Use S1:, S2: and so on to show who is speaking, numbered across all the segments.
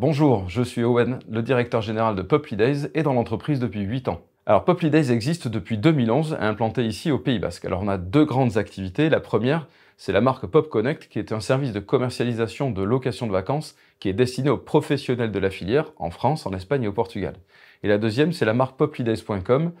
S1: Bonjour, je suis Owen, le directeur général de Poply Days et dans l'entreprise depuis 8 ans. Alors Poply Days existe depuis 2011 et est implanté ici au Pays Basque. Alors on a deux grandes activités. La première, c'est la marque PopConnect, qui est un service de commercialisation de location de vacances qui est destiné aux professionnels de la filière en France, en Espagne et au Portugal. Et la deuxième, c'est la marque poplydays.com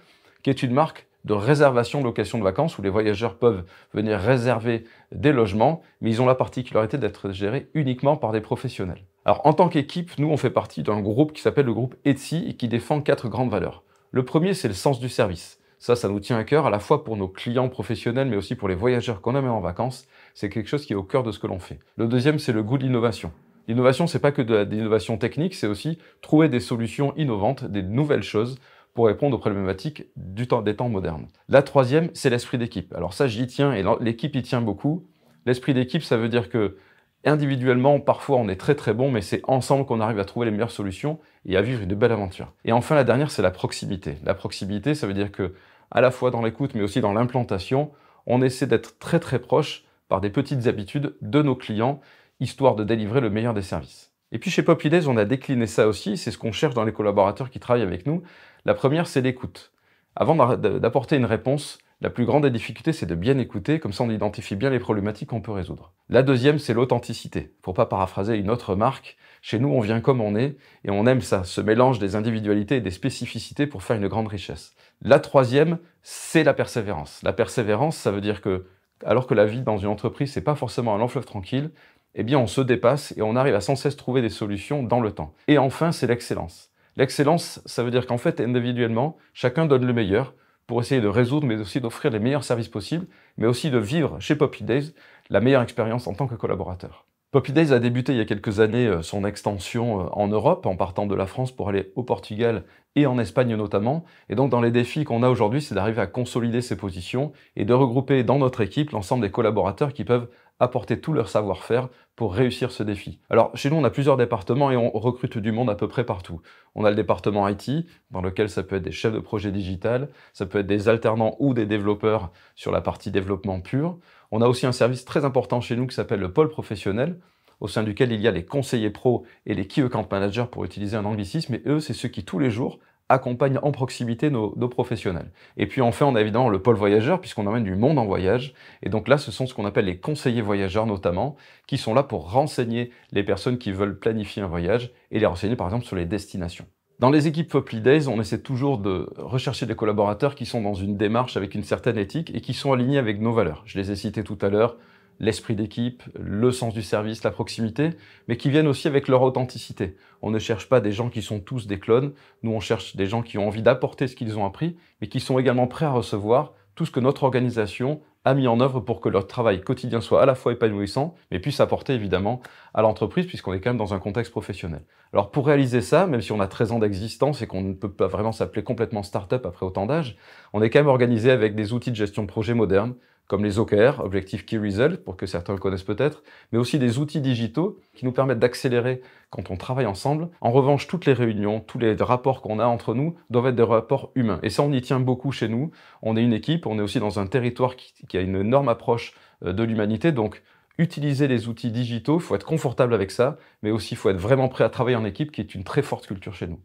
S1: qui est une marque de réservation de location de vacances où les voyageurs peuvent venir réserver des logements, mais ils ont la particularité d'être gérés uniquement par des professionnels. Alors en tant qu'équipe, nous on fait partie d'un groupe qui s'appelle le groupe Etsy et qui défend quatre grandes valeurs. Le premier c'est le sens du service. Ça, ça nous tient à cœur à la fois pour nos clients professionnels mais aussi pour les voyageurs qu'on amène en vacances. C'est quelque chose qui est au cœur de ce que l'on fait. Le deuxième c'est le goût de l'innovation. L'innovation c'est pas que de l'innovation technique, c'est aussi trouver des solutions innovantes, des nouvelles choses pour répondre aux problématiques du temps, des temps modernes. La troisième, c'est l'esprit d'équipe. Alors ça, j'y tiens et l'équipe y tient beaucoup. L'esprit d'équipe, ça veut dire que Individuellement, parfois on est très très bon, mais c'est ensemble qu'on arrive à trouver les meilleures solutions et à vivre une belle aventure. Et enfin, la dernière, c'est la proximité. La proximité, ça veut dire que, à la fois dans l'écoute, mais aussi dans l'implantation, on essaie d'être très très proche par des petites habitudes de nos clients, histoire de délivrer le meilleur des services. Et puis chez Popides, on a décliné ça aussi, c'est ce qu'on cherche dans les collaborateurs qui travaillent avec nous. La première, c'est l'écoute. Avant d'apporter une réponse, la plus grande des difficultés, c'est de bien écouter, comme ça on identifie bien les problématiques qu'on peut résoudre. La deuxième, c'est l'authenticité. Pour pas paraphraser une autre marque, chez nous, on vient comme on est et on aime ça, ce mélange des individualités et des spécificités pour faire une grande richesse. La troisième, c'est la persévérance. La persévérance, ça veut dire que, alors que la vie dans une entreprise, c'est pas forcément un long fleuve tranquille, eh bien, on se dépasse et on arrive à sans cesse trouver des solutions dans le temps. Et enfin, c'est l'excellence. L'excellence, ça veut dire qu'en fait, individuellement, chacun donne le meilleur, pour essayer de résoudre, mais aussi d'offrir les meilleurs services possibles, mais aussi de vivre chez Poppy Days la meilleure expérience en tant que collaborateur. Poppy Days a débuté il y a quelques années euh, son extension euh, en Europe, en partant de la France pour aller au Portugal et en Espagne notamment. Et donc dans les défis qu'on a aujourd'hui, c'est d'arriver à consolider ses positions et de regrouper dans notre équipe l'ensemble des collaborateurs qui peuvent apporter tout leur savoir-faire pour réussir ce défi. Alors, chez nous, on a plusieurs départements et on recrute du monde à peu près partout. On a le département IT, dans lequel ça peut être des chefs de projet digital, ça peut être des alternants ou des développeurs sur la partie développement pur. On a aussi un service très important chez nous qui s'appelle le pôle professionnel, au sein duquel il y a les conseillers pro et les key account managers pour utiliser un anglicisme, et eux, c'est ceux qui, tous les jours, accompagne en proximité nos, professionnels. Et puis enfin, on a évidemment le pôle voyageur, puisqu'on emmène du monde en voyage. Et donc là, ce sont ce qu'on appelle les conseillers voyageurs notamment, qui sont là pour renseigner les personnes qui veulent planifier un voyage et les renseigner par exemple sur les destinations. Dans les équipes Foply Days, on essaie toujours de rechercher des collaborateurs qui sont dans une démarche avec une certaine éthique et qui sont alignés avec nos valeurs. Je les ai cités tout à l'heure, l'esprit d'équipe, le sens du service, la proximité, mais qui viennent aussi avec leur authenticité. On ne cherche pas des gens qui sont tous des clones, nous on cherche des gens qui ont envie d'apporter ce qu'ils ont appris, mais qui sont également prêts à recevoir tout ce que notre organisation a mis en œuvre pour que leur travail quotidien soit à la fois épanouissant, mais puisse apporter évidemment à l'entreprise, puisqu'on est quand même dans un contexte professionnel. Alors pour réaliser ça, même si on a 13 ans d'existence et qu'on ne peut pas vraiment s'appeler complètement start-up après autant d'âge, on est quand même organisé avec des outils de gestion de projet modernes, comme les OKR, Objective Key Result, pour que certains le connaissent peut-être, mais aussi des outils digitaux qui nous permettent d'accélérer quand on travaille ensemble. En revanche, toutes les réunions, tous les rapports qu'on a entre nous doivent être des rapports humains. Et ça, on y tient beaucoup chez nous. On est une équipe, on est aussi dans un territoire qui, a une énorme approche euh, de l'humanité, donc utiliser les outils digitaux, il faut être confortable avec ça, mais aussi il faut être vraiment prêt à travailler en équipe, qui est une très forte culture chez nous.